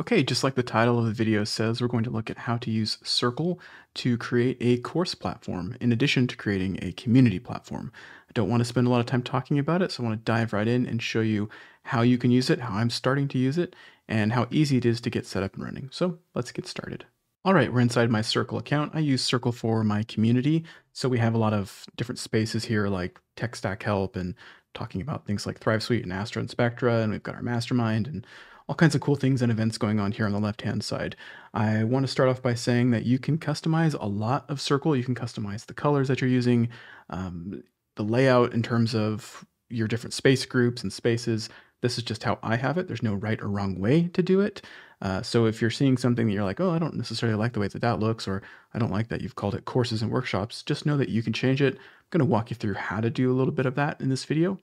Okay, just like the title of the video says, we're going to look at how to use Circle to create a course platform in addition to creating a community platform. I don't want to spend a lot of time talking about it, so I want to dive right in and show you how you can use it, how I'm starting to use it, and how easy it is to get set up and running. So let's get started. All right, we're inside my Circle account. I use Circle for my community, so we have a lot of different spaces here like Tech Stack Help and talking about things like Thrive Suite and Astro and Spectra, and we've got our mastermind and all kinds of cool things and events going on here on the left hand side. I want to start off by saying that you can customize a lot of Circle. You can customize the colors that you're using, um, the layout in terms of your different space groups and spaces. This is just how I have it. There's no right or wrong way to do it. Uh, so if you're seeing something that you're like, oh, I don't necessarily like the way that that looks, or I don't like that you've called it courses and workshops, just know that you can change it. I'm going to walk you through how to do a little bit of that in this video.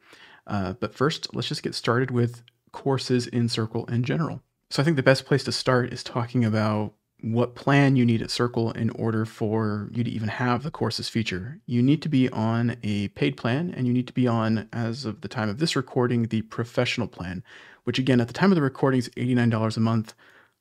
Uh, but first, let's just get started with courses in Circle in general. So I think the best place to start is talking about what plan you need at Circle in order for you to even have the courses feature. You need to be on a paid plan and you need to be on, as of the time of this recording, the professional plan, which again, at the time of the recording is $89 a month.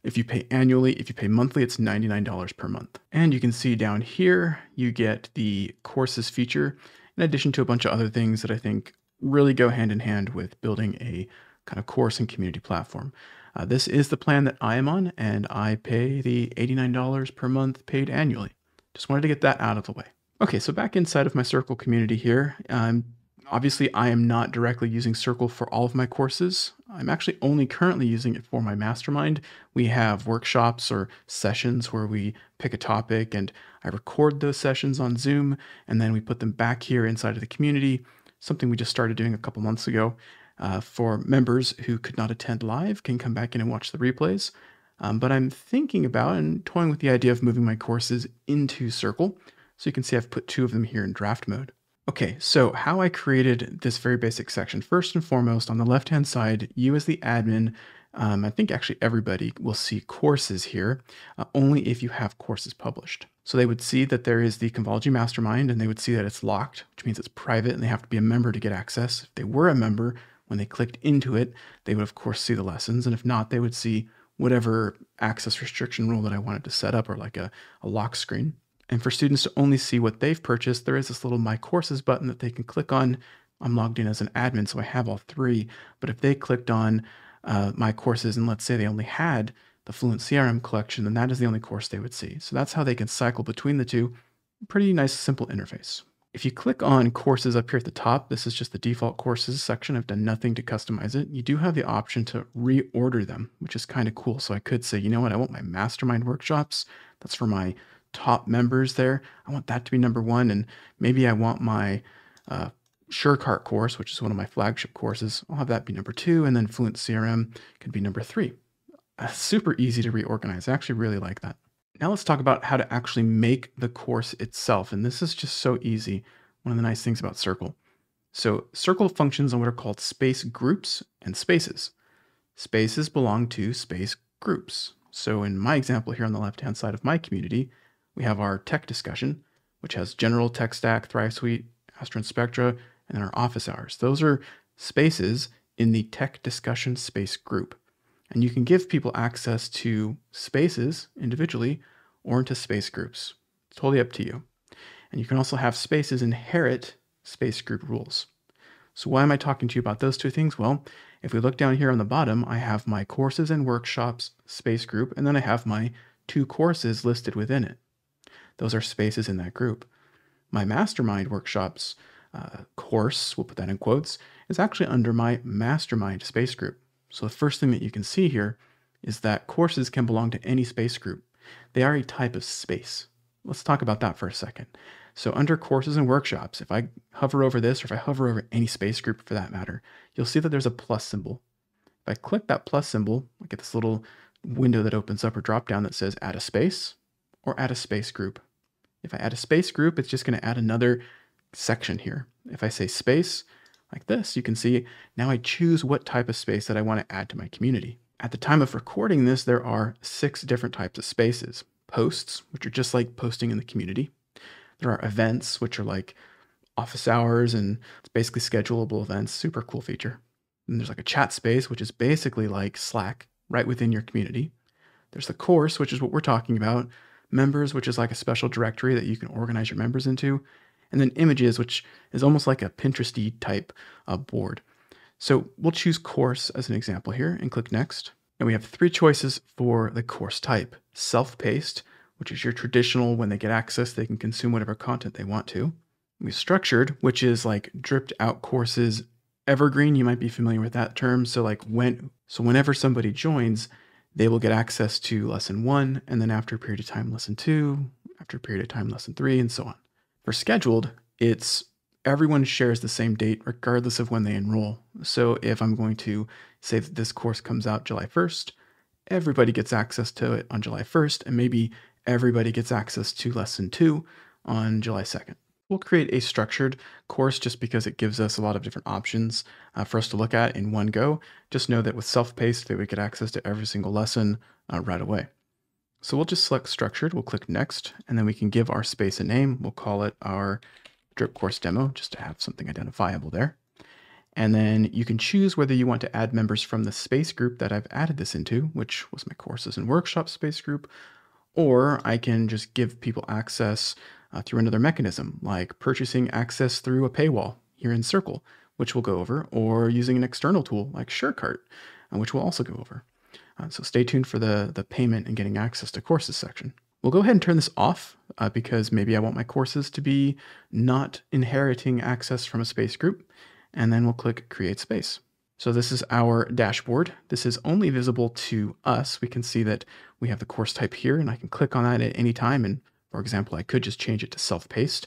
If you pay annually, if you pay monthly, it's $99 per month. And you can see down here, you get the courses feature in addition to a bunch of other things that I think really go hand in hand with building a kind of course and community platform. Uh, this is the plan that I am on, and I pay the $89 per month paid annually. Just wanted to get that out of the way. Okay, so back inside of my Circle community here, um, obviously I am not directly using Circle for all of my courses. I'm actually only currently using it for my mastermind. We have workshops or sessions where we pick a topic and I record those sessions on Zoom and then we put them back here inside of the community, something we just started doing a couple months ago. Uh, for members who could not attend live, can come back in and watch the replays. Um, but I'm thinking about and toying with the idea of moving my courses into Circle. So you can see I've put two of them here in draft mode. Okay, so how I created this very basic section. First and foremost, on the left-hand side, you as the admin, um, I think actually everybody will see courses here, uh, only if you have courses published. So they would see that there is the Convology Mastermind and they would see that it's locked, which means it's private and they have to be a member to get access. If they were a member, when they clicked into it, they would of course see the lessons. And if not, they would see whatever access restriction rule that I wanted to set up or like a, a lock screen. And for students to only see what they've purchased, there is this little My Courses button that they can click on. I'm logged in as an admin, so I have all three. But if they clicked on uh, My Courses and let's say they only had the Fluent CRM collection, then that is the only course they would see. So that's how they can cycle between the two. Pretty nice, simple interface. If you click on courses up here at the top, this is just the default courses section. I've done nothing to customize it. You do have the option to reorder them, which is kind of cool. So I could say, you know what? I want my mastermind workshops. That's for my top members there. I want that to be number one. And maybe I want my uh, SureCart course, which is one of my flagship courses. I'll have that be number two. And then Fluent CRM could be number three. Uh, super easy to reorganize. I actually really like that. Now let's talk about how to actually make the course itself. And this is just so easy. One of the nice things about Circle. So Circle functions on what are called space groups and spaces. Spaces belong to space groups. So in my example here on the left-hand side of my community, we have our tech discussion, which has general tech stack, Thrive Suite, Astron Spectra, and then our office hours. Those are spaces in the tech discussion space group. And you can give people access to spaces individually or into space groups. It's totally up to you. And you can also have spaces inherit space group rules. So why am I talking to you about those two things? Well, if we look down here on the bottom, I have my courses and workshops space group, and then I have my two courses listed within it. Those are spaces in that group. My mastermind workshops uh, course, we'll put that in quotes, is actually under my mastermind space group. So the first thing that you can see here is that courses can belong to any space group. They are a type of space. Let's talk about that for a second. So under courses and workshops, if I hover over this, or if I hover over any space group for that matter, you'll see that there's a plus symbol. If I click that plus symbol, I get this little window that opens up or drop down that says add a space or add a space group. If I add a space group, it's just gonna add another section here. If I say space, like this, you can see now I choose what type of space that I want to add to my community. At the time of recording this, there are six different types of spaces. Posts, which are just like posting in the community. There are events, which are like office hours and it's basically schedulable events. Super cool feature. And there's like a chat space, which is basically like Slack right within your community. There's the course, which is what we're talking about. Members, which is like a special directory that you can organize your members into and then images, which is almost like a Pinteresty type uh, board. So we'll choose course as an example here and click next. And we have three choices for the course type, self-paced, which is your traditional, when they get access, they can consume whatever content they want to. We structured, which is like dripped out courses, evergreen, you might be familiar with that term. So like when, so whenever somebody joins, they will get access to lesson one, and then after a period of time, lesson two, after a period of time, lesson three, and so on. For scheduled, it's everyone shares the same date regardless of when they enroll. So if I'm going to say that this course comes out July 1st, everybody gets access to it on July 1st, and maybe everybody gets access to lesson two on July 2nd. We'll create a structured course just because it gives us a lot of different options uh, for us to look at in one go. Just know that with self-paced that we get access to every single lesson uh, right away. So we'll just select structured, we'll click next, and then we can give our space a name. We'll call it our drip course demo just to have something identifiable there. And then you can choose whether you want to add members from the space group that I've added this into, which was my courses and workshop space group, or I can just give people access uh, through another mechanism, like purchasing access through a paywall here in Circle, which we'll go over, or using an external tool like Sharecart, uh, which we'll also go over. Uh, so stay tuned for the, the payment and getting access to courses section. We'll go ahead and turn this off uh, because maybe I want my courses to be not inheriting access from a space group. And then we'll click create space. So this is our dashboard. This is only visible to us. We can see that we have the course type here and I can click on that at any time. And for example, I could just change it to self-paced.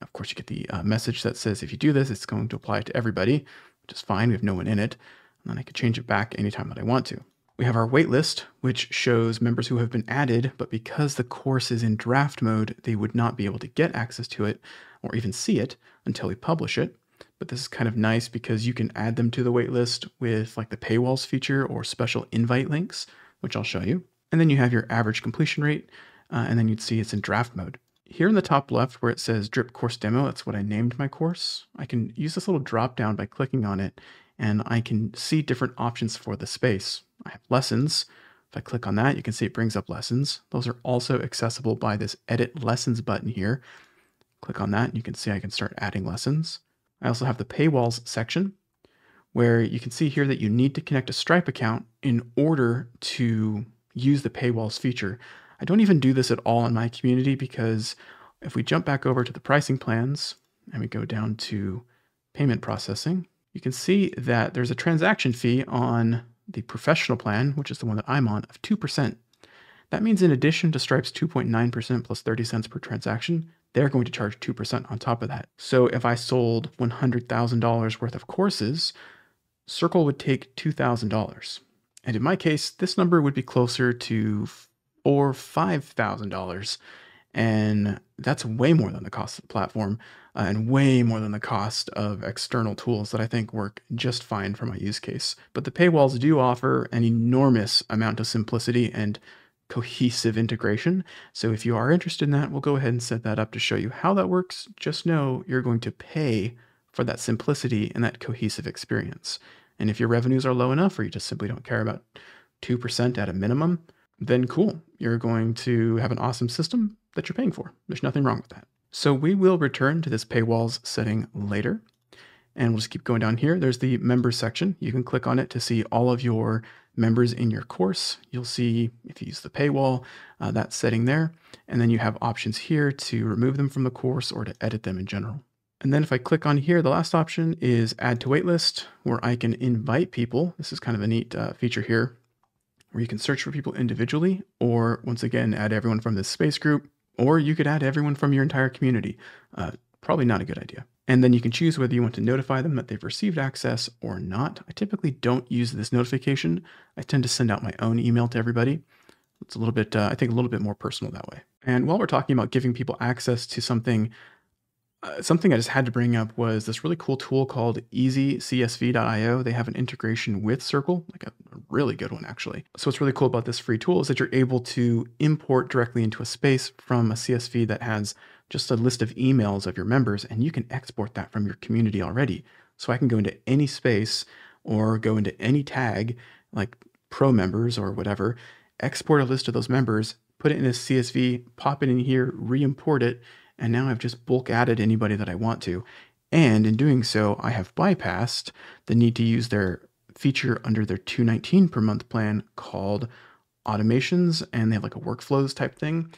Of course, you get the uh, message that says, if you do this, it's going to apply to everybody, which is fine. We have no one in it. And then I could change it back anytime that I want to. We have our waitlist, which shows members who have been added, but because the course is in draft mode, they would not be able to get access to it or even see it until we publish it. But this is kind of nice because you can add them to the waitlist with like the paywalls feature or special invite links, which I'll show you. And then you have your average completion rate, uh, and then you'd see it's in draft mode. Here in the top left where it says drip course demo, that's what I named my course. I can use this little drop down by clicking on it and I can see different options for the space. I have lessons. If I click on that, you can see it brings up lessons. Those are also accessible by this edit lessons button here. Click on that and you can see I can start adding lessons. I also have the paywalls section where you can see here that you need to connect a Stripe account in order to use the paywalls feature. I don't even do this at all in my community because if we jump back over to the pricing plans and we go down to payment processing, you can see that there's a transaction fee on the professional plan, which is the one that I'm on, of 2%. That means in addition to Stripe's 2.9% plus 30 cents per transaction, they're going to charge 2% on top of that. So if I sold $100,000 worth of courses, Circle would take $2,000. And in my case, this number would be closer to or $5,000 and that's way more than the cost of the platform uh, and way more than the cost of external tools that I think work just fine for my use case. But the paywalls do offer an enormous amount of simplicity and cohesive integration. So if you are interested in that, we'll go ahead and set that up to show you how that works. Just know you're going to pay for that simplicity and that cohesive experience. And if your revenues are low enough or you just simply don't care about 2% at a minimum, then cool. You're going to have an awesome system that you're paying for. There's nothing wrong with that. So we will return to this paywalls setting later. And we'll just keep going down here. There's the members section. You can click on it to see all of your members in your course. You'll see if you use the paywall, uh, that setting there. And then you have options here to remove them from the course or to edit them in general. And then if I click on here, the last option is add to waitlist where I can invite people. This is kind of a neat uh, feature here where you can search for people individually or once again, add everyone from this space group or you could add everyone from your entire community. Uh, probably not a good idea. And then you can choose whether you want to notify them that they've received access or not. I typically don't use this notification. I tend to send out my own email to everybody. It's a little bit, uh, I think, a little bit more personal that way. And while we're talking about giving people access to something, uh, something I just had to bring up was this really cool tool called EasyCSV.io. They have an integration with Circle, like a really good one actually. So what's really cool about this free tool is that you're able to import directly into a space from a CSV that has just a list of emails of your members, and you can export that from your community already. So I can go into any space or go into any tag like pro members or whatever, export a list of those members, put it in a CSV, pop it in here, re-import it, and now I've just bulk added anybody that I want to. And in doing so, I have bypassed the need to use their feature under their 219 per month plan called automations and they have like a workflows type thing.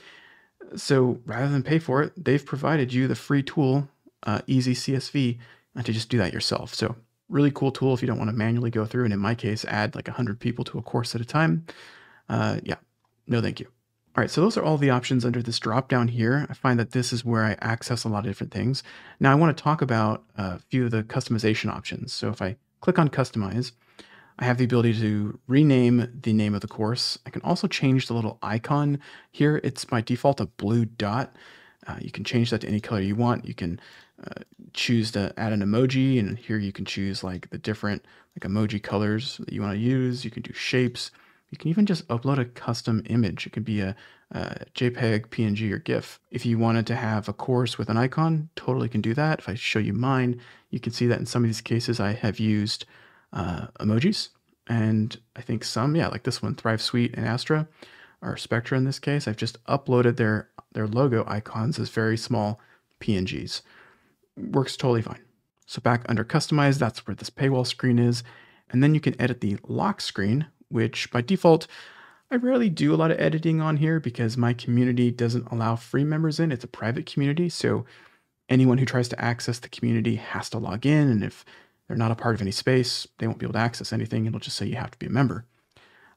So rather than pay for it, they've provided you the free tool, uh, Easy CSV, uh, to just do that yourself. So really cool tool if you don't want to manually go through and in my case add like 100 people to a course at a time. Uh, yeah, no thank you. All right, so those are all the options under this drop down here. I find that this is where I access a lot of different things. Now I want to talk about a few of the customization options. So if I click on customize, I have the ability to rename the name of the course. I can also change the little icon here. It's by default a blue dot. Uh, you can change that to any color you want. You can uh, choose to add an emoji, and here you can choose like the different like emoji colors that you want to use. You can do shapes. You can even just upload a custom image. It could be a, a, JPEG, PNG, or GIF. If you wanted to have a course with an icon, totally can do that. If I show you mine, you can see that in some of these cases I have used uh, emojis. And I think some, yeah, like this one, Thrive Suite and Astra, or Spectra in this case, I've just uploaded their, their logo icons as very small PNGs. Works totally fine. So back under Customize, that's where this paywall screen is. And then you can edit the lock screen, which by default, I rarely do a lot of editing on here because my community doesn't allow free members in. It's a private community. So anyone who tries to access the community has to log in. And if they're not a part of any space. They won't be able to access anything. It'll just say you have to be a member.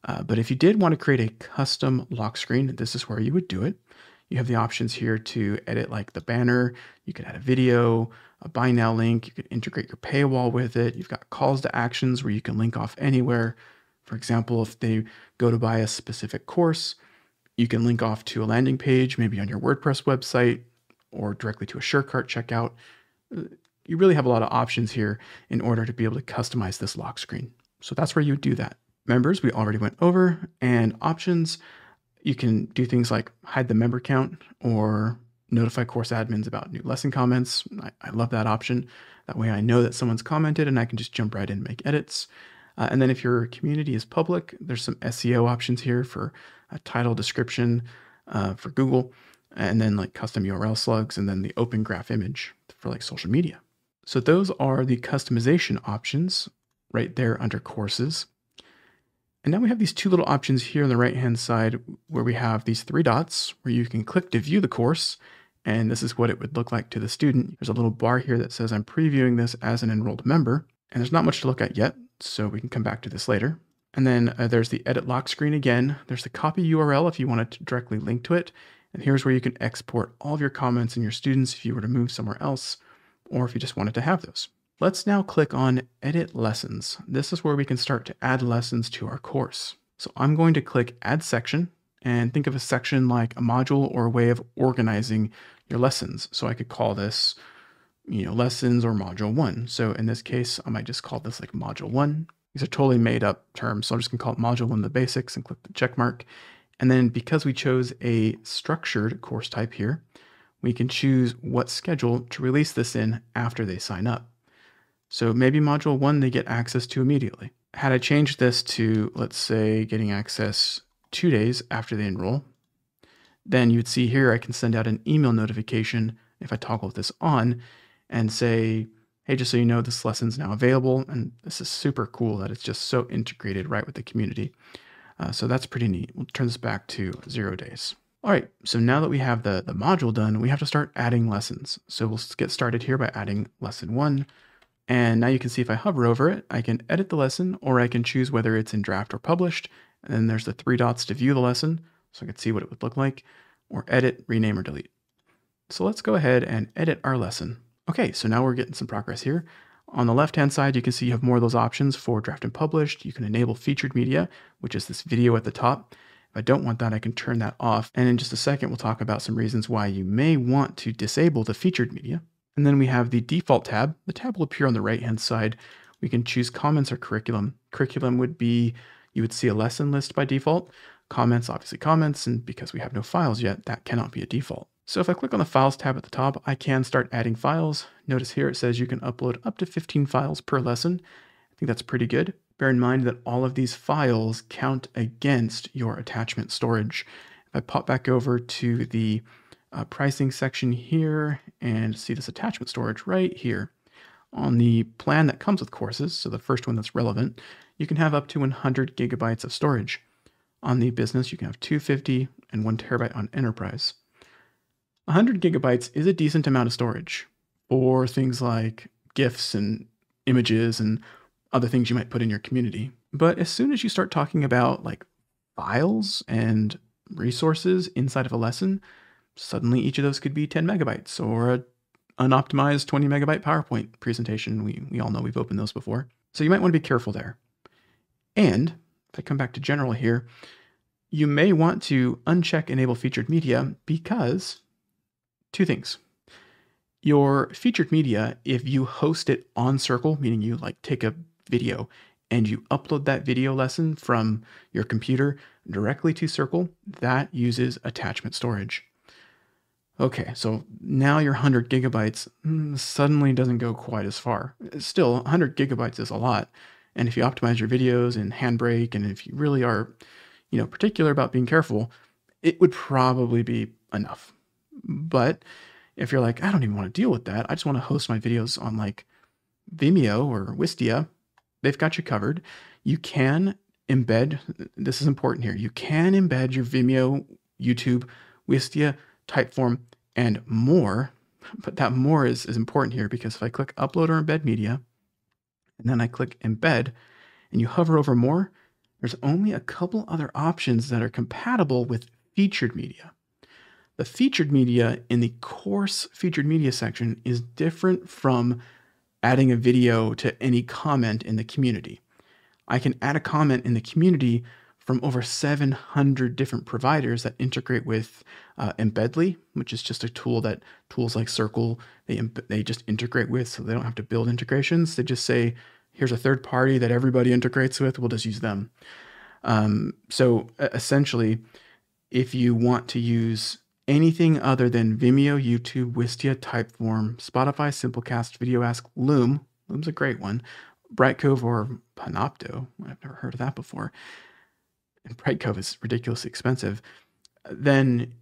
Uh, but if you did want to create a custom lock screen, this is where you would do it. You have the options here to edit like the banner. You could add a video, a buy now link. You could integrate your paywall with it. You've got calls to actions where you can link off anywhere. For example, if they go to buy a specific course, you can link off to a landing page, maybe on your WordPress website or directly to a SureCart checkout you really have a lot of options here in order to be able to customize this lock screen. So that's where you do that. Members, we already went over, and options, you can do things like hide the member count or notify course admins about new lesson comments. I, I love that option. That way I know that someone's commented and I can just jump right in and make edits. Uh, and then if your community is public, there's some SEO options here for a title description uh, for Google, and then like custom URL slugs, and then the open graph image for like social media. So those are the customization options right there under courses. And now we have these two little options here on the right hand side where we have these three dots where you can click to view the course. And this is what it would look like to the student. There's a little bar here that says I'm previewing this as an enrolled member. And there's not much to look at yet, so we can come back to this later. And then uh, there's the edit lock screen again. There's the copy URL if you want to directly link to it. And here's where you can export all of your comments and your students if you were to move somewhere else or if you just wanted to have those. Let's now click on Edit Lessons. This is where we can start to add lessons to our course. So I'm going to click Add Section and think of a section like a module or a way of organizing your lessons. So I could call this, you know, lessons or module one. So in this case, I might just call this like module one. These are totally made up terms. So I'm just gonna call it module one, the basics and click the check mark. And then because we chose a structured course type here, we can choose what schedule to release this in after they sign up. So maybe module one they get access to immediately. Had I changed this to, let's say, getting access two days after they enroll, then you'd see here I can send out an email notification if I toggle this on and say, hey, just so you know, this lesson's now available. And this is super cool that it's just so integrated right with the community. Uh, so that's pretty neat. We'll turn this back to zero days. All right, so now that we have the, the module done, we have to start adding lessons. So we'll get started here by adding lesson one. And now you can see if I hover over it, I can edit the lesson or I can choose whether it's in draft or published. And then there's the three dots to view the lesson. So I can see what it would look like or edit, rename, or delete. So let's go ahead and edit our lesson. Okay, so now we're getting some progress here. On the left-hand side, you can see you have more of those options for draft and published. You can enable featured media, which is this video at the top. If I don't want that, I can turn that off. And in just a second, we'll talk about some reasons why you may want to disable the featured media. And then we have the default tab. The tab will appear on the right-hand side. We can choose comments or curriculum. Curriculum would be, you would see a lesson list by default. Comments, obviously comments, and because we have no files yet, that cannot be a default. So if I click on the Files tab at the top, I can start adding files. Notice here it says you can upload up to 15 files per lesson. I think that's pretty good. Bear in mind that all of these files count against your attachment storage. If I pop back over to the uh, pricing section here and see this attachment storage right here, on the plan that comes with courses, so the first one that's relevant, you can have up to 100 gigabytes of storage. On the business, you can have 250 and 1 terabyte on enterprise. 100 gigabytes is a decent amount of storage for things like GIFs and images and other things you might put in your community. But as soon as you start talking about like files and resources inside of a lesson, suddenly each of those could be 10 megabytes or a unoptimized 20 megabyte PowerPoint presentation. We, we all know we've opened those before. So you might want to be careful there. And if I come back to general here, you may want to uncheck enable featured media because two things. Your featured media, if you host it on Circle, meaning you like take a video and you upload that video lesson from your computer directly to Circle, that uses attachment storage. Okay, so now your 100 gigabytes mm, suddenly doesn't go quite as far. Still, 100 gigabytes is a lot. And if you optimize your videos in Handbrake, and if you really are, you know, particular about being careful, it would probably be enough. But if you're like, I don't even want to deal with that, I just want to host my videos on like Vimeo or Wistia, they've got you covered. You can embed, this is important here, you can embed your Vimeo, YouTube, Wistia, Typeform, and more. But that more is, is important here because if I click upload or embed media, and then I click embed, and you hover over more, there's only a couple other options that are compatible with featured media. The featured media in the course featured media section is different from adding a video to any comment in the community. I can add a comment in the community from over 700 different providers that integrate with uh, Embedly, which is just a tool that tools like Circle they they just integrate with, so they don't have to build integrations. They just say, "Here's a third party that everybody integrates with. We'll just use them." Um, so essentially, if you want to use anything other than Vimeo, YouTube, Wistia, Typeform, Spotify, Simplecast, Video Ask, Loom. Loom's a great one. Brightcove or Panopto. I've never heard of that before. And Brightcove is ridiculously expensive. Then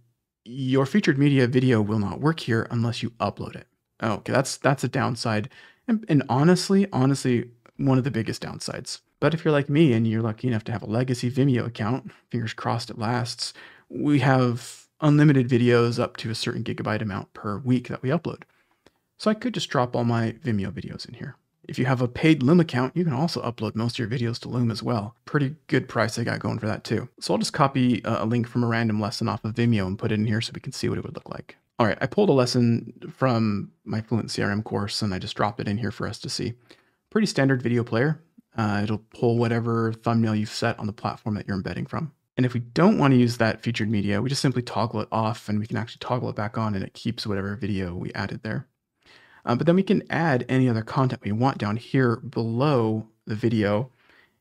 your featured media video will not work here unless you upload it. Oh, okay, that's that's a downside. And, and honestly, honestly, one of the biggest downsides. But if you're like me and you're lucky enough to have a legacy Vimeo account, fingers crossed it lasts, we have unlimited videos up to a certain gigabyte amount per week that we upload. So I could just drop all my Vimeo videos in here. If you have a paid Loom account, you can also upload most of your videos to Loom as well. Pretty good price they got going for that too. So I'll just copy uh, a link from a random lesson off of Vimeo and put it in here so we can see what it would look like. All right, I pulled a lesson from my Fluent CRM course and I just dropped it in here for us to see. Pretty standard video player. Uh, it'll pull whatever thumbnail you've set on the platform that you're embedding from. And if we don't want to use that featured media, we just simply toggle it off and we can actually toggle it back on and it keeps whatever video we added there. Um, but then we can add any other content we want down here below the video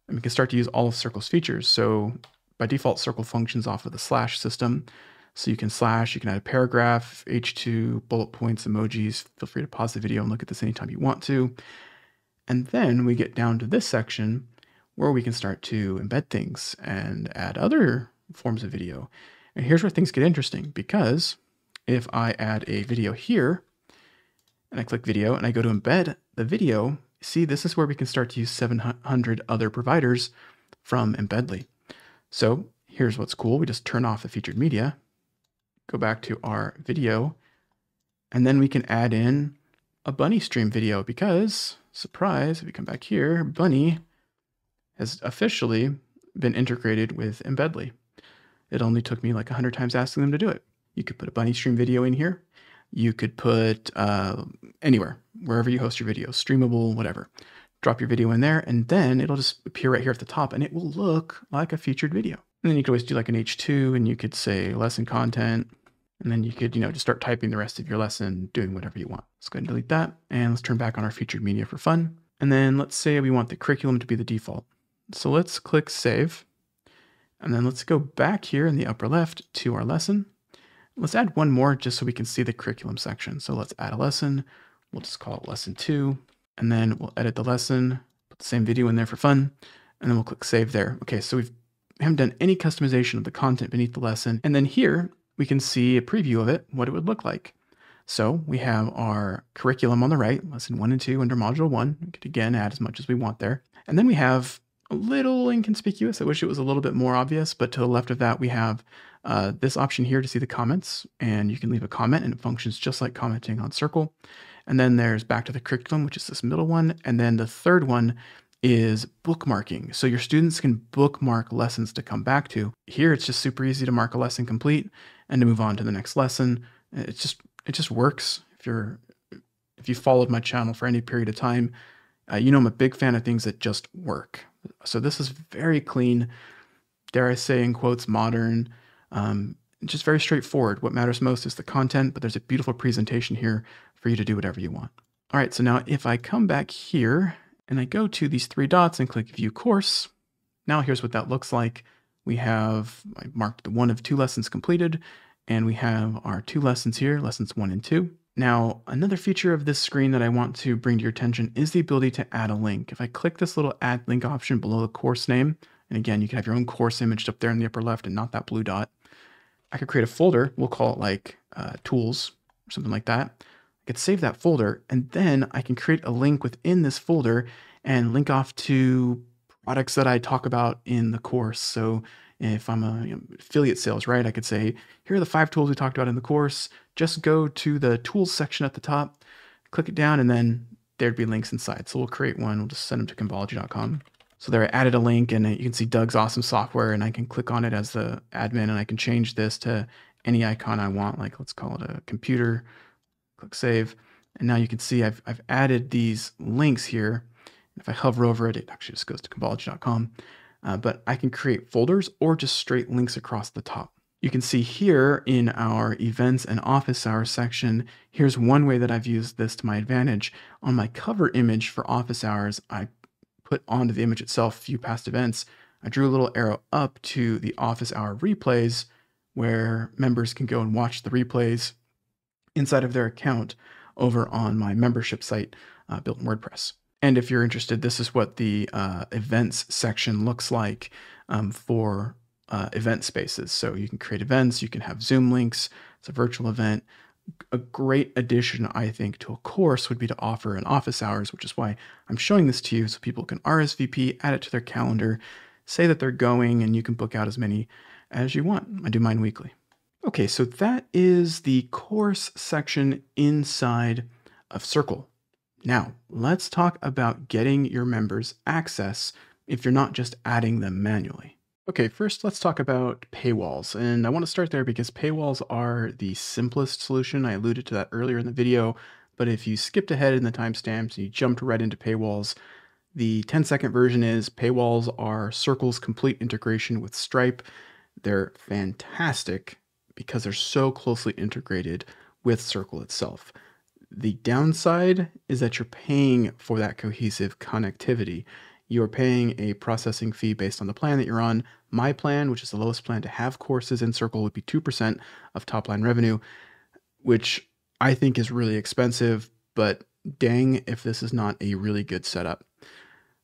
and we can start to use all of Circle's features. So by default, Circle functions off of the slash system. So you can slash, you can add a paragraph, H2, bullet points, emojis. Feel free to pause the video and look at this anytime you want to. And then we get down to this section where we can start to embed things and add other forms of video. And here's where things get interesting because if I add a video here and I click video and I go to embed the video, see, this is where we can start to use 700 other providers from Embedly. So here's what's cool. We just turn off the featured media, go back to our video, and then we can add in a bunny stream video because surprise, if we come back here, bunny has officially been integrated with Embedly. It only took me like 100 times asking them to do it. You could put a bunny stream video in here. You could put uh, anywhere, wherever you host your video, streamable, whatever. Drop your video in there, and then it'll just appear right here at the top, and it will look like a featured video. And then you could always do like an H2, and you could say lesson content, and then you could, you know, just start typing the rest of your lesson, doing whatever you want. Let's go ahead and delete that, and let's turn back on our featured media for fun. And then let's say we want the curriculum to be the default. So let's click save. And then let's go back here in the upper left to our lesson. Let's add one more just so we can see the curriculum section. So let's add a lesson. We'll just call it lesson two. And then we'll edit the lesson, put the same video in there for fun. And then we'll click save there. Okay, so we've, we haven't done any customization of the content beneath the lesson. And then here we can see a preview of it, what it would look like. So we have our curriculum on the right, lesson one and two under module one. We could again add as much as we want there. And then we have a little inconspicuous. I wish it was a little bit more obvious, but to the left of that, we have uh, this option here to see the comments, and you can leave a comment, and it functions just like commenting on Circle. And then there's back to the curriculum, which is this middle one. And then the third one is bookmarking. So your students can bookmark lessons to come back to. Here, it's just super easy to mark a lesson complete and to move on to the next lesson. It just it just works. If you're if you followed my channel for any period of time, uh, you know I'm a big fan of things that just work. So this is very clean, dare I say, in quotes, modern, um, just very straightforward. What matters most is the content, but there's a beautiful presentation here for you to do whatever you want. All right, so now if I come back here and I go to these three dots and click View Course, now here's what that looks like. We have, I marked the one of two lessons completed, and we have our two lessons here, lessons one and two. Now, another feature of this screen that I want to bring to your attention is the ability to add a link. If I click this little add link option below the course name, and again, you can have your own course imaged up there in the upper left and not that blue dot. I could create a folder. We'll call it like uh, tools or something like that. I could save that folder and then I can create a link within this folder and link off to products that I talk about in the course. So if I'm a you know, affiliate sales, right, I could say, here are the five tools we talked about in the course just go to the tools section at the top, click it down, and then there'd be links inside. So we'll create one. We'll just send them to convolgy.com. So there I added a link and you can see Doug's awesome software and I can click on it as the admin and I can change this to any icon I want. Like let's call it a computer, click save. And now you can see I've, I've added these links here. If I hover over it, it actually just goes to convolgy.com. Uh, but I can create folders or just straight links across the top. You can see here in our events and office hours section, here's one way that I've used this to my advantage. On my cover image for office hours, I put onto the image itself few past events. I drew a little arrow up to the office hour replays where members can go and watch the replays inside of their account over on my membership site uh, built in WordPress. And if you're interested, this is what the uh, events section looks like um, for uh, event spaces. So you can create events, you can have Zoom links, it's a virtual event. A great addition, I think, to a course would be to offer an office hours, which is why I'm showing this to you so people can RSVP, add it to their calendar, say that they're going, and you can book out as many as you want. I do mine weekly. Okay, so that is the course section inside of Circle. Now, let's talk about getting your members access if you're not just adding them manually. Okay, first let's talk about paywalls. And I want to start there because paywalls are the simplest solution. I alluded to that earlier in the video, but if you skipped ahead in the timestamps and you jumped right into paywalls, the 10 second version is paywalls are Circle's complete integration with Stripe. They're fantastic because they're so closely integrated with Circle itself. The downside is that you're paying for that cohesive connectivity. You're paying a processing fee based on the plan that you're on my plan, which is the lowest plan to have courses in Circle, would be 2% of top line revenue, which I think is really expensive, but dang if this is not a really good setup.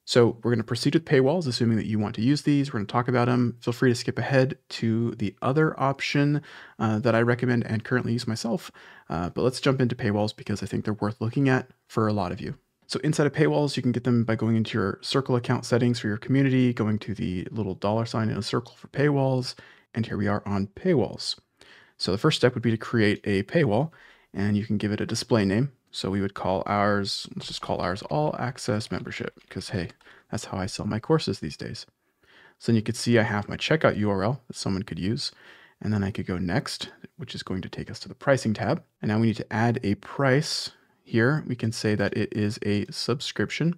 So we're going to proceed with paywalls, assuming that you want to use these. We're going to talk about them. Feel free to skip ahead to the other option uh, that I recommend and currently use myself. Uh, but let's jump into paywalls because I think they're worth looking at for a lot of you. So inside of paywalls, you can get them by going into your circle account settings for your community, going to the little dollar sign in a circle for paywalls, and here we are on paywalls. So the first step would be to create a paywall, and you can give it a display name. So we would call ours, let's just call ours all access membership, because hey, that's how I sell my courses these days. So then you could see I have my checkout URL that someone could use. And then I could go next, which is going to take us to the pricing tab. And now we need to add a price here we can say that it is a subscription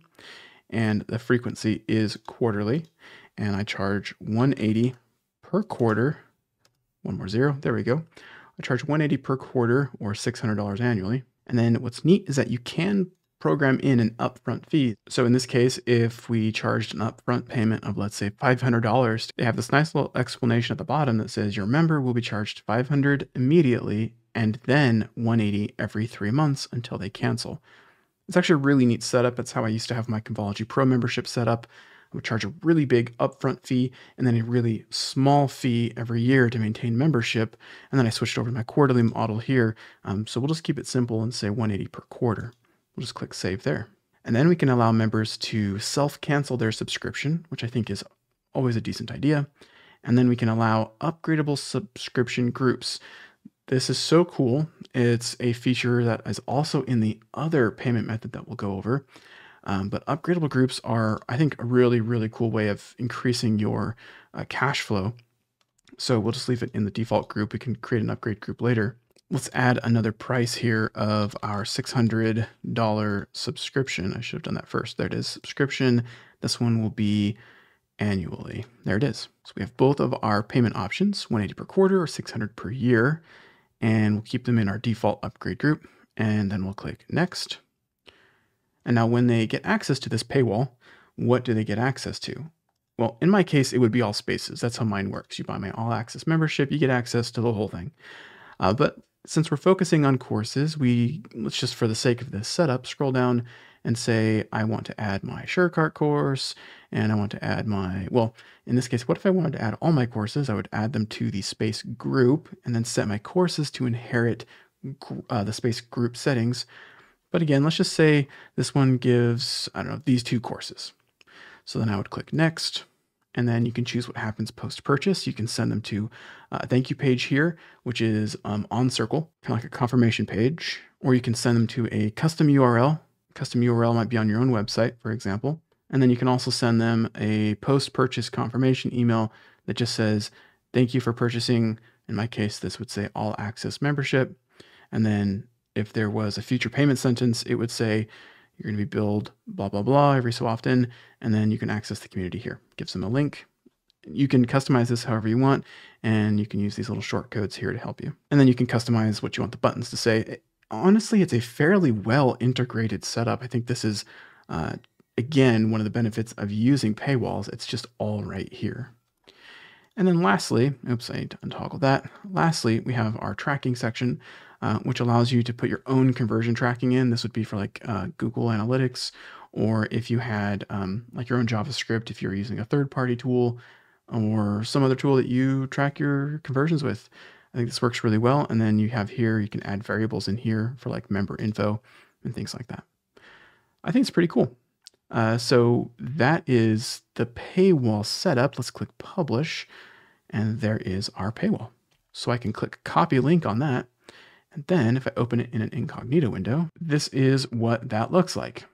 and the frequency is quarterly and I charge 180 per quarter, one more zero, there we go. I charge 180 per quarter or $600 annually. And then what's neat is that you can program in an upfront fee. So in this case, if we charged an upfront payment of let's say $500, they have this nice little explanation at the bottom that says your member will be charged 500 immediately and then 180 every three months until they cancel. It's actually a really neat setup. That's how I used to have my Convology Pro membership set up. I would charge a really big upfront fee and then a really small fee every year to maintain membership. And then I switched over to my quarterly model here. Um, so we'll just keep it simple and say 180 per quarter. We'll just click save there. And then we can allow members to self-cancel their subscription, which I think is always a decent idea. And then we can allow upgradable subscription groups. This is so cool. It's a feature that is also in the other payment method that we'll go over. Um, but upgradable groups are, I think, a really, really cool way of increasing your uh, cash flow. So we'll just leave it in the default group. We can create an upgrade group later. Let's add another price here of our $600 subscription. I should have done that first. There it is, subscription. This one will be annually. There it is. So we have both of our payment options, 180 per quarter or 600 per year and we'll keep them in our default upgrade group and then we'll click next. And now when they get access to this paywall, what do they get access to? Well, in my case, it would be all spaces. That's how mine works. You buy my all access membership, you get access to the whole thing. Uh, but since we're focusing on courses, we let's just for the sake of this setup, scroll down and say, I want to add my SureCart course and I want to add my, well, in this case, what if I wanted to add all my courses? I would add them to the space group and then set my courses to inherit uh, the space group settings. But again, let's just say this one gives, I don't know, these two courses. So then I would click next and then you can choose what happens post-purchase. You can send them to uh, a thank you page here, which is um, on Circle, kind of like a confirmation page, or you can send them to a custom URL custom URL might be on your own website, for example. And then you can also send them a post purchase confirmation email that just says, Thank you for purchasing. In my case, this would say all access membership. And then if there was a future payment sentence, it would say, You're going to be billed blah, blah, blah every so often. And then you can access the community here. Gives them a link. You can customize this however you want, and you can use these little shortcodes here to help you. And then you can customize what you want the buttons to say honestly, it's a fairly well integrated setup. I think this is, uh, again, one of the benefits of using paywalls. It's just all right here. And then lastly, oops, I need to untoggle that. Lastly, we have our tracking section, uh, which allows you to put your own conversion tracking in. This would be for like uh, Google Analytics, or if you had um, like your own JavaScript, if you're using a third party tool or some other tool that you track your conversions with. I think this works really well. And then you have here, you can add variables in here for like member info and things like that. I think it's pretty cool. Uh, so that is the paywall setup. Let's click publish and there is our paywall. So I can click copy link on that. And then if I open it in an incognito window, this is what that looks like.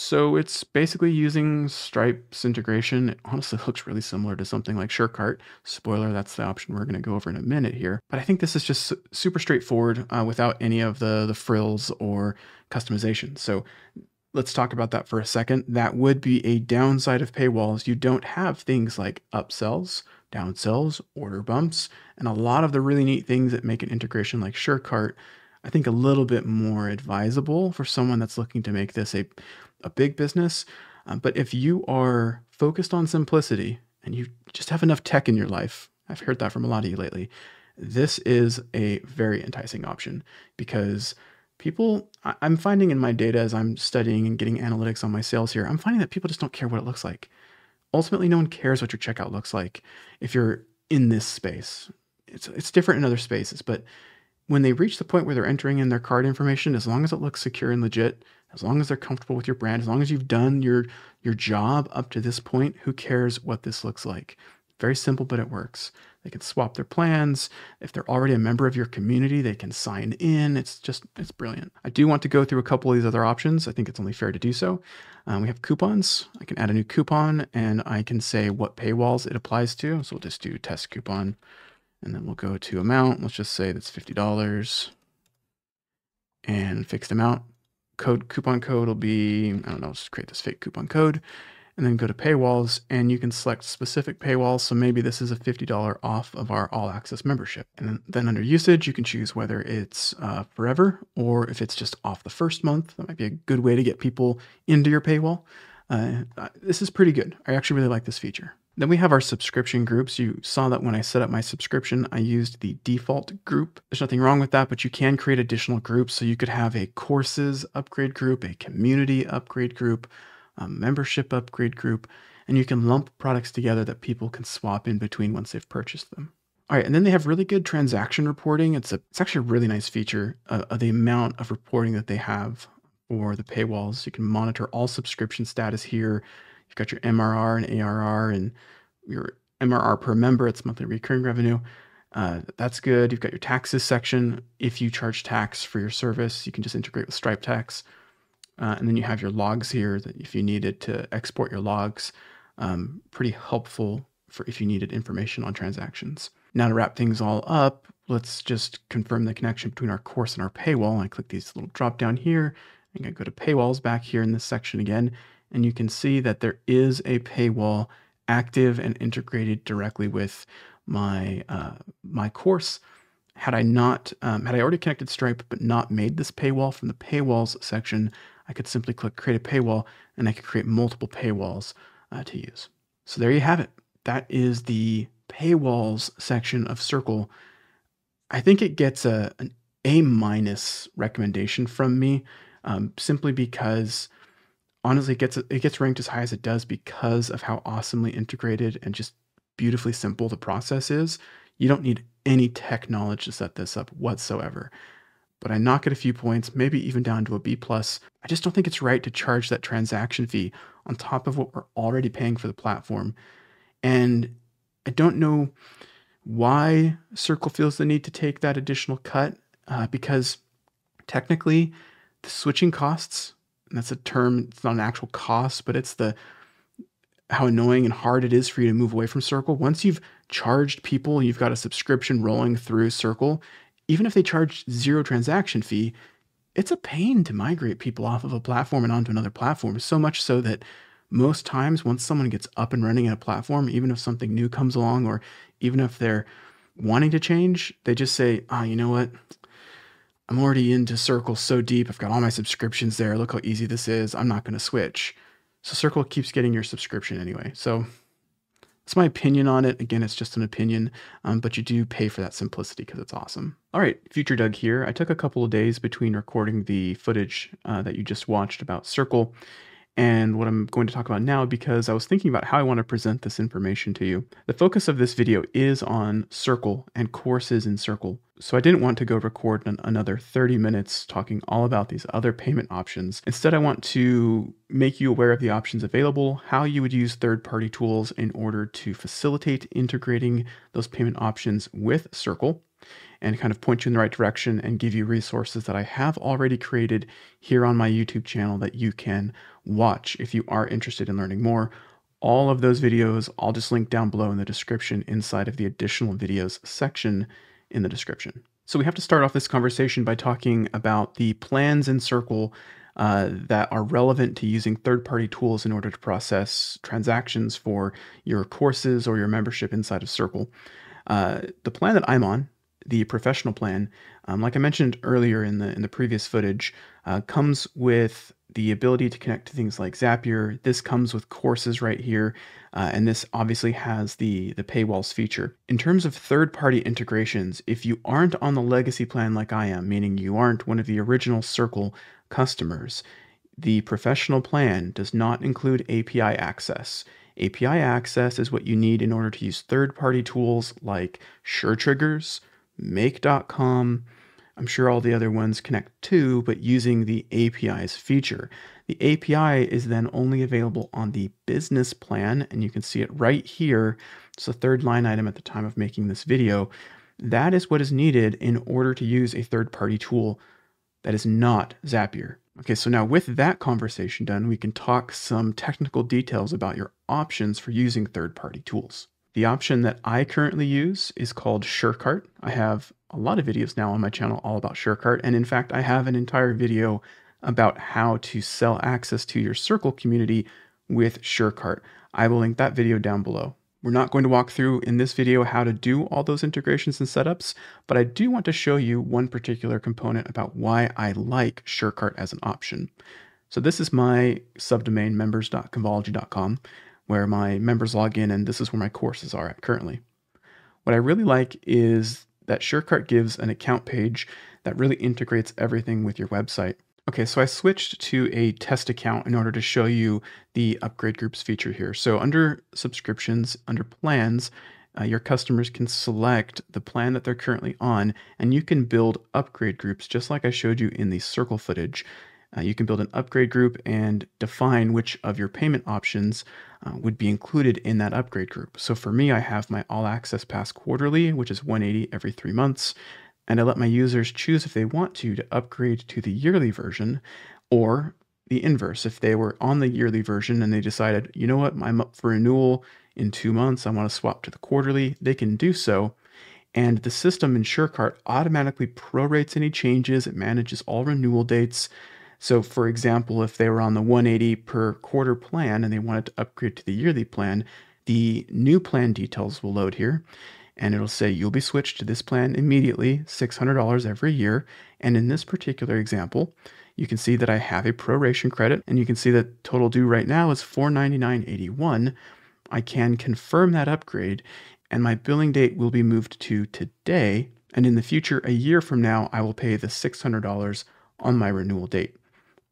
So it's basically using Stripe's integration. It honestly looks really similar to something like SureCart. Spoiler, that's the option we're going to go over in a minute here. But I think this is just super straightforward uh, without any of the, the frills or customization. So let's talk about that for a second. That would be a downside of paywalls. You don't have things like upsells, downsells, order bumps, and a lot of the really neat things that make an integration like SureCart, I think a little bit more advisable for someone that's looking to make this a a big business. Um, but if you are focused on simplicity and you just have enough tech in your life, I've heard that from a lot of you lately. This is a very enticing option because people, I, I'm finding in my data as I'm studying and getting analytics on my sales here, I'm finding that people just don't care what it looks like. Ultimately, no one cares what your checkout looks like if you're in this space. It's, it's different in other spaces, but when they reach the point where they're entering in their card information, as long as it looks secure and legit, as long as they're comfortable with your brand, as long as you've done your your job up to this point, who cares what this looks like? Very simple, but it works. They can swap their plans. If they're already a member of your community, they can sign in. It's just, it's brilliant. I do want to go through a couple of these other options. I think it's only fair to do so. Um, we have coupons. I can add a new coupon and I can say what paywalls it applies to. So we'll just do test coupon and then we'll go to amount. Let's just say that's $50 and fixed amount. Code coupon code will be, I don't know, just create this fake coupon code and then go to paywalls and you can select specific paywalls. So maybe this is a $50 off of our all access membership. And then under usage, you can choose whether it's uh, forever or if it's just off the first month. That might be a good way to get people into your paywall. Uh, this is pretty good. I actually really like this feature. Then we have our subscription groups. You saw that when I set up my subscription, I used the default group. There's nothing wrong with that, but you can create additional groups. So you could have a courses upgrade group, a community upgrade group, a membership upgrade group, and you can lump products together that people can swap in between once they've purchased them. All right, and then they have really good transaction reporting. It's, a, it's actually a really nice feature uh, of the amount of reporting that they have or the paywalls. You can monitor all subscription status here got your MRR and ARR and your MRR per member, it's monthly recurring revenue. Uh, that's good. You've got your taxes section. If you charge tax for your service, you can just integrate with Stripe Tax. Uh, and then you have your logs here that if you needed to export your logs, um, pretty helpful for if you needed information on transactions. Now to wrap things all up, let's just confirm the connection between our course and our paywall. I click these little drop down here. I'm going to go to paywalls back here in this section again and you can see that there is a paywall active and integrated directly with my uh, my course. Had I not, um, had I already connected Stripe but not made this paywall from the paywalls section, I could simply click create a paywall and I could create multiple paywalls uh, to use. So there you have it. That is the paywalls section of Circle. I think it gets a, an A minus recommendation from me um, simply because honestly it gets it gets ranked as high as it does because of how awesomely integrated and just beautifully simple the process is. You don't need any tech knowledge to set this up whatsoever. But I knock it a few points, maybe even down to a B plus. I just don't think it's right to charge that transaction fee on top of what we're already paying for the platform. And I don't know why Circle feels the need to take that additional cut uh, because technically the switching costs and that's a term, it's not an actual cost, but it's the how annoying and hard it is for you to move away from Circle. Once you've charged people, you've got a subscription rolling through Circle, even if they charge zero transaction fee, it's a pain to migrate people off of a platform and onto another platform. So much so that most times, once someone gets up and running in a platform, even if something new comes along or even if they're wanting to change, they just say, oh, you know what? I'm already into Circle so deep. I've got all my subscriptions there. Look how easy this is. I'm not going to switch. So Circle keeps getting your subscription anyway. So that's my opinion on it. Again, it's just an opinion, um, but you do pay for that simplicity because it's awesome. All right, Future Doug here. I took a couple of days between recording the footage uh, that you just watched about Circle and what I'm going to talk about now because I was thinking about how I want to present this information to you. The focus of this video is on Circle and courses in Circle, so I didn't want to go record an another 30 minutes talking all about these other payment options. Instead, I want to make you aware of the options available, how you would use third-party tools in order to facilitate integrating those payment options with Circle, and kind of point you in the right direction and give you resources that I have already created here on my YouTube channel that you can watch if you are interested in learning more. All of those videos, I'll just link down below in the description inside of the additional videos section in the description. So we have to start off this conversation by talking about the plans in Circle uh, that are relevant to using third-party tools in order to process transactions for your courses or your membership inside of Circle. Uh, the plan that I'm on, the professional plan, um, like I mentioned earlier in the in the previous footage, uh, comes with the ability to connect to things like Zapier. This comes with courses right here, uh, and this obviously has the, the paywalls feature. In terms of third-party integrations, if you aren't on the legacy plan like I am, meaning you aren't one of the original Circle customers, the professional plan does not include API access. API access is what you need in order to use third-party tools like SureTriggers, Make.com, I'm sure all the other ones connect too, but using the API's feature. The API is then only available on the business plan, and you can see it right here. It's the third line item at the time of making this video. That is what is needed in order to use a third-party tool that is not Zapier. Okay, so now with that conversation done, we can talk some technical details about your options for using third-party tools. The option that I currently use is called SureCart. I have a lot of videos now on my channel all about SureCart. And in fact, I have an entire video about how to sell access to your Circle community with SureCart. I will link that video down below. We're not going to walk through in this video how to do all those integrations and setups, but I do want to show you one particular component about why I like SureCart as an option. So this is my subdomain members.convology.com where my members log in and this is where my courses are at currently. What I really like is that SureCart gives an account page that really integrates everything with your website. Okay, so I switched to a test account in order to show you the upgrade groups feature here. So under subscriptions, under plans, uh, your customers can select the plan that they're currently on, and you can build upgrade groups just like I showed you in the circle footage. Uh, you can build an upgrade group and define which of your payment options uh, would be included in that upgrade group. So for me, I have my all access pass quarterly, which is 180 every three months. And I let my users choose if they want to to upgrade to the yearly version or the inverse. If they were on the yearly version and they decided, you know what, I'm up for renewal in two months, I want to swap to the quarterly, they can do so. And the system in SureCart automatically prorates any changes, it manages all renewal dates. So, for example, if they were on the 180 per quarter plan and they wanted to upgrade to the yearly plan, the new plan details will load here and it'll say you'll be switched to this plan immediately, $600 every year. And in this particular example, you can see that I have a proration credit and you can see that total due right now is $499.81. I can confirm that upgrade and my billing date will be moved to today. And in the future, a year from now, I will pay the $600 on my renewal date.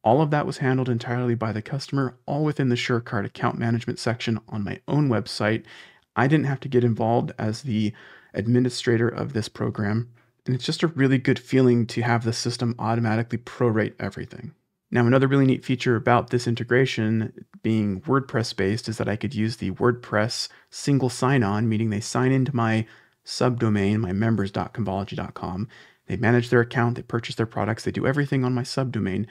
All of that was handled entirely by the customer, all within the SureCard account management section on my own website. I didn't have to get involved as the administrator of this program, and it's just a really good feeling to have the system automatically prorate everything. Now, another really neat feature about this integration being WordPress based is that I could use the WordPress single sign on, meaning they sign into my subdomain, my members.convology.com. They manage their account, they purchase their products, they do everything on my subdomain,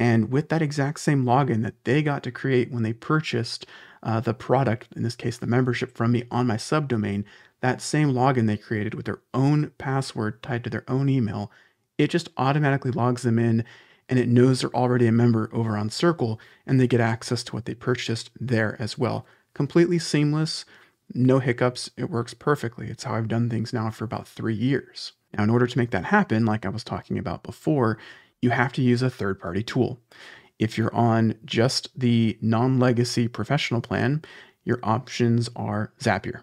and with that exact same login that they got to create when they purchased uh, the product, in this case, the membership from me on my subdomain, that same login they created with their own password tied to their own email, it just automatically logs them in and it knows they're already a member over on Circle and they get access to what they purchased there as well. Completely seamless, no hiccups, it works perfectly. It's how I've done things now for about three years. Now, in order to make that happen, like I was talking about before, you have to use a third party tool. If you're on just the non legacy professional plan, your options are Zapier.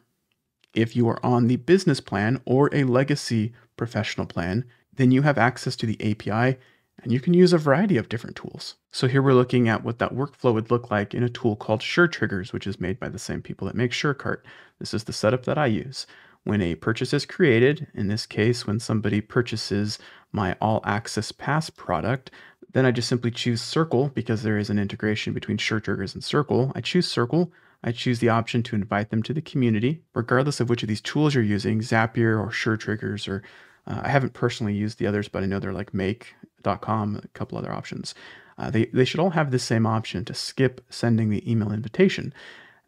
If you are on the business plan or a legacy professional plan, then you have access to the API and you can use a variety of different tools. So here we're looking at what that workflow would look like in a tool called SureTriggers, which is made by the same people that make SureCart. This is the setup that I use. When a purchase is created, in this case, when somebody purchases my All Access Pass product, then I just simply choose Circle because there is an integration between Triggers and Circle. I choose Circle. I choose the option to invite them to the community, regardless of which of these tools you're using, Zapier or triggers or uh, I haven't personally used the others, but I know they're like make.com, a couple other options. Uh, they, they should all have the same option to skip sending the email invitation.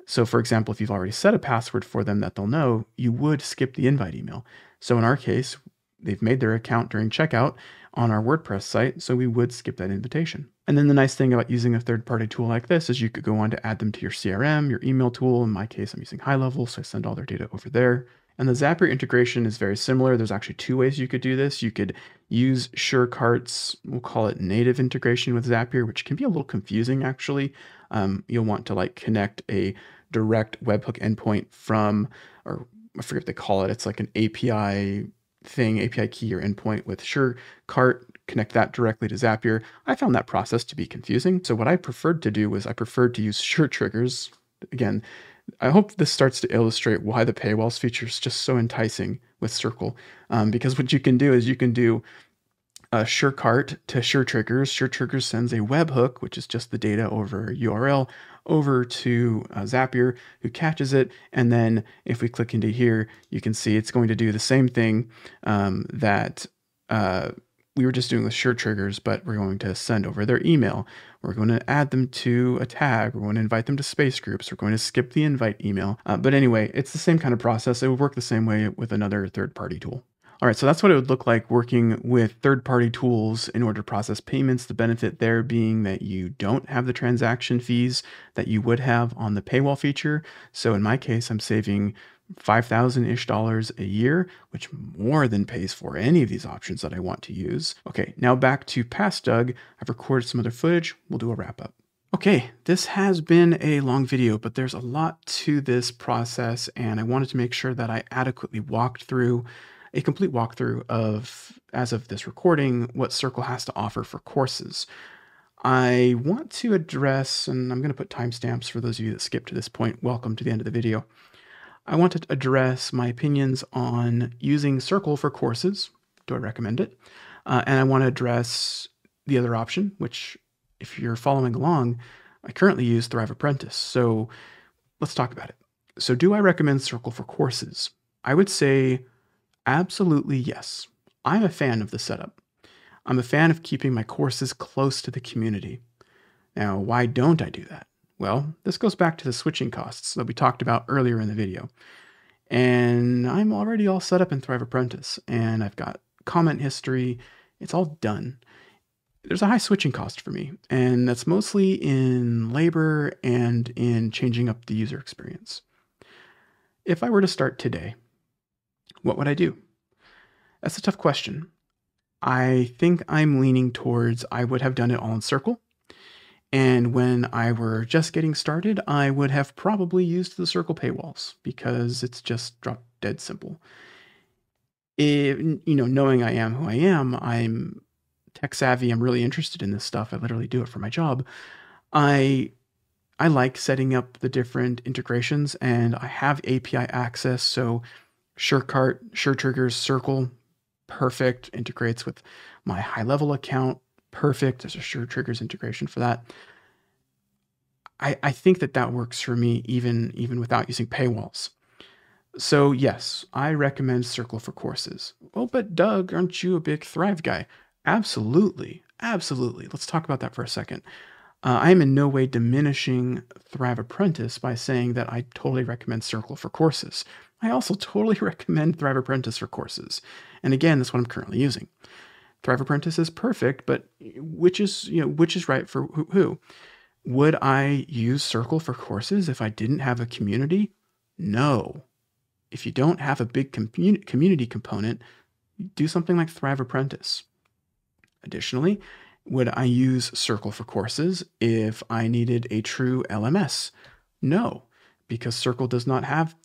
So for example, if you've already set a password for them that they'll know, you would skip the invite email. So in our case, they've made their account during checkout on our WordPress site, so we would skip that invitation. And then the nice thing about using a third-party tool like this is you could go on to add them to your CRM, your email tool. In my case, I'm using High Level, so I send all their data over there. And the Zapier integration is very similar. There's actually two ways you could do this. You could use SureCart's, we'll call it native integration with Zapier, which can be a little confusing actually. Um, you'll want to like connect a direct webhook endpoint from, or I forget what they call it. It's like an API thing, API key or endpoint with SureCart, connect that directly to Zapier. I found that process to be confusing. So what I preferred to do was I preferred to use Sure triggers. Again, I hope this starts to illustrate why the paywalls feature is just so enticing with Circle, um, because what you can do is you can do sure SureCart to SureTriggers. SureTriggers sends a webhook, which is just the data over URL, over to uh, Zapier, who catches it. And then if we click into here, you can see it's going to do the same thing um, that uh, we were just doing with SureTriggers, but we're going to send over their email. We're going to add them to a tag. We're going to invite them to space groups. We're going to skip the invite email. Uh, but anyway, it's the same kind of process. It would work the same way with another third-party tool. All right, so that's what it would look like working with third party tools in order to process payments. The benefit there being that you don't have the transaction fees that you would have on the paywall feature. So in my case, I'm saving 5000 ish dollars a year, which more than pays for any of these options that I want to use. Okay, now back to Past Doug. I've recorded some other footage. We'll do a wrap up. Okay, this has been a long video, but there's a lot to this process, and I wanted to make sure that I adequately walked through a complete walkthrough of, as of this recording, what Circle has to offer for courses. I want to address, and I'm going to put timestamps for those of you that skip to this point. Welcome to the end of the video. I want to address my opinions on using Circle for courses. Do I recommend it? Uh, and I want to address the other option, which, if you're following along, I currently use Thrive Apprentice. So let's talk about it. So, do I recommend Circle for courses? I would say Absolutely yes. I'm a fan of the setup. I'm a fan of keeping my courses close to the community. Now, why don't I do that? Well, this goes back to the switching costs that we talked about earlier in the video. And I'm already all set up in Thrive Apprentice, and I've got comment history. It's all done. There's a high switching cost for me, and that's mostly in labor and in changing up the user experience. If I were to start today, what would I do? That's a tough question. I think I'm leaning towards I would have done it all in circle. And when I were just getting started, I would have probably used the circle paywalls because it's just drop dead simple. you know, knowing I am who I am, I'm tech savvy, I'm really interested in this stuff. I literally do it for my job. I I like setting up the different integrations and I have API access, so SureCart, SureTriggers, Circle, perfect. Integrates with my high level account, perfect. There's a SureTriggers integration for that. I, I think that that works for me even, even without using paywalls. So yes, I recommend Circle for courses. Well, but Doug, aren't you a big Thrive guy? Absolutely, absolutely. Let's talk about that for a second. Uh, I am in no way diminishing Thrive Apprentice by saying that I totally recommend Circle for courses. I also totally recommend Thrive Apprentice for courses. And again, that's what I'm currently using. Thrive Apprentice is perfect, but eh, which is, you know, which is right for who? Would I use Circle for courses if I didn't have a community? No. If you don't have a big community component, do something like Thrive Apprentice. Additionally, would I use Circle for courses if I needed a true LMS? No, because Circle does not have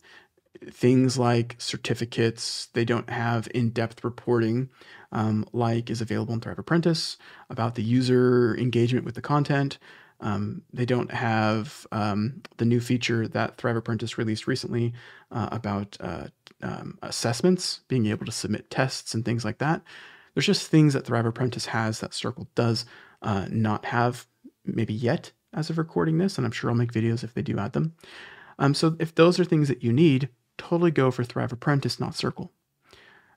things like certificates. They don't have in-depth reporting um, like is available in Thrive Apprentice about the user engagement with the content. Um, they don't have um, the new feature that Thrive Apprentice released recently uh, about uh, um, assessments, being able to submit tests and things like that. There's just things that Thrive Apprentice has that Circle does uh, not have maybe yet as of recording this, and I'm sure I'll make videos if they do add them. Um, so if those are things that you need, totally go for Thrive Apprentice, not Circle.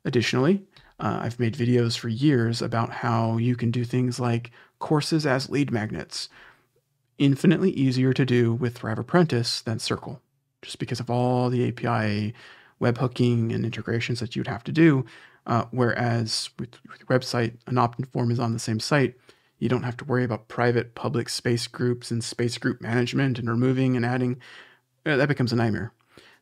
Additionally, uh, I've made videos for years about how you can do things like courses as lead magnets, infinitely easier to do with Thrive Apprentice than Circle, just because of all the API web hooking and integrations that you'd have to do. Uh, whereas with, with your website, an opt-in form is on the same site. You don't have to worry about private public space groups and space group management and removing and adding. Uh, that becomes a nightmare.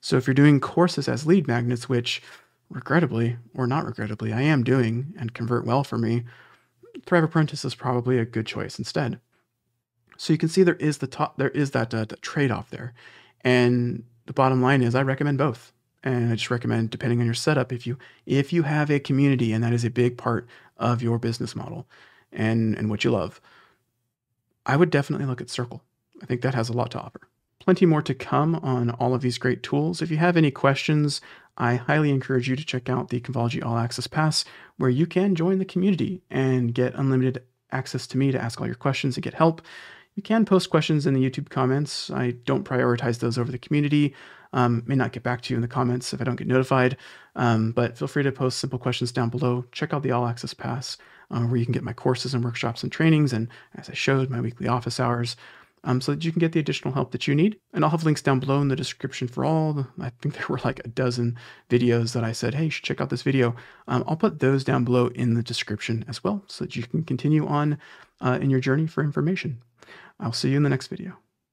So if you're doing courses as lead magnets, which regrettably or not regrettably I am doing and convert well for me, Thrive Apprentice is probably a good choice instead. So you can see there is the top, there is that, uh, that trade-off there, and the bottom line is I recommend both, and I just recommend depending on your setup if you if you have a community and that is a big part of your business model, and and what you love, I would definitely look at Circle. I think that has a lot to offer plenty more to come on all of these great tools. If you have any questions, I highly encourage you to check out the Convology All Access Pass, where you can join the community and get unlimited access to me to ask all your questions and get help. You can post questions in the YouTube comments. I don't prioritize those over the community. Um, may not get back to you in the comments if I don't get notified, um, but feel free to post simple questions down below. Check out the All Access Pass, uh, where you can get my courses and workshops and trainings, and as I showed, my weekly office hours um, so that you can get the additional help that you need. And I'll have links down below in the description for all the, I think there were like a dozen videos that I said, hey, you should check out this video. Um, I'll put those down below in the description as well so that you can continue on uh, in your journey for information. I'll see you in the next video.